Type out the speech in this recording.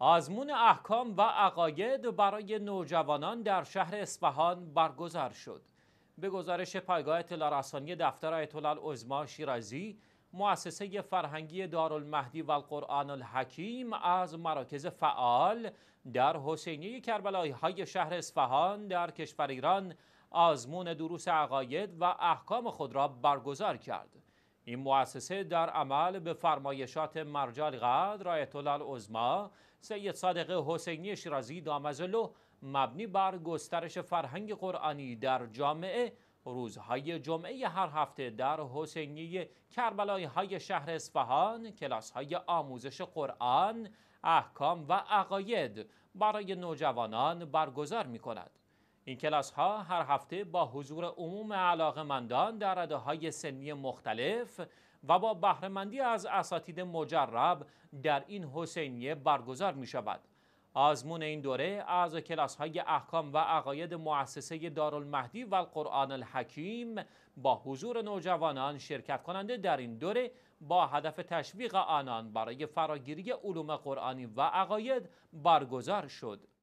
آزمون احکام و عقاید برای نوجوانان در شهر اصفهان برگزار شد. به گزارش پایگاه اطلاع رسانی دفتر آیت الله شیرازی، مؤسسه فرهنگی دارالمهدی و القرآن الحکیم از مراکز فعال در حسینی کربلایی های شهر اصفهان در کشور ایران آزمون دروس عقاید و احکام خود را برگزار کرد. این مؤسسه در عمل به فرمایشات مرجال قدر رایت الله سید صادق حسینی شیرازی دامزلو مبنی بر گسترش فرهنگ قرآنی در جامعه روزهای جمعه هر هفته در حسینی کربلای های شهر اصفهان کلاس های آموزش قرآن احکام و عقاید برای نوجوانان برگزار می کند. این کلاس ها هر هفته با حضور عموم مندان در رده های سنی مختلف و با بهرهمندی از اساتید مجرب در این حسینیه برگزار می شود. آزمون این دوره از کلاس های احکام و عقاید مؤسسه دارالمهدی و القرآن الحکیم با حضور نوجوانان شرکت کننده در این دوره با هدف تشویق آنان برای فراگیری علوم قرآنی و عقاید برگزار شد.